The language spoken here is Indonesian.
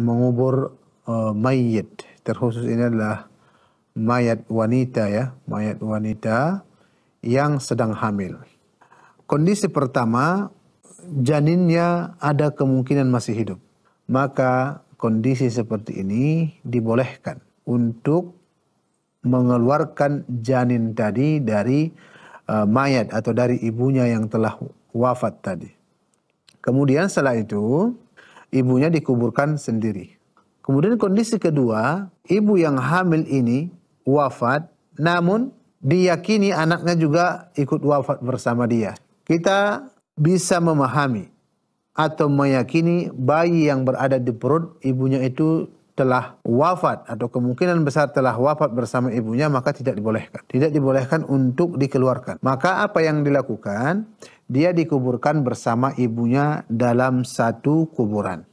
mengubur uh, mayit. Terkhusus ini adalah mayat wanita ya, mayat wanita yang sedang hamil. Kondisi pertama, janinnya ada kemungkinan masih hidup. Maka kondisi seperti ini dibolehkan untuk mengeluarkan janin tadi dari uh, mayat atau dari ibunya yang telah wafat tadi. Kemudian setelah itu ibunya dikuburkan sendiri. Kemudian kondisi kedua, ibu yang hamil ini wafat, namun diyakini anaknya juga ikut wafat bersama dia. Kita bisa memahami atau meyakini bayi yang berada di perut ibunya itu telah wafat atau kemungkinan besar telah wafat bersama ibunya maka tidak dibolehkan. Tidak dibolehkan untuk dikeluarkan. Maka apa yang dilakukan? Dia dikuburkan bersama ibunya dalam satu kuburan.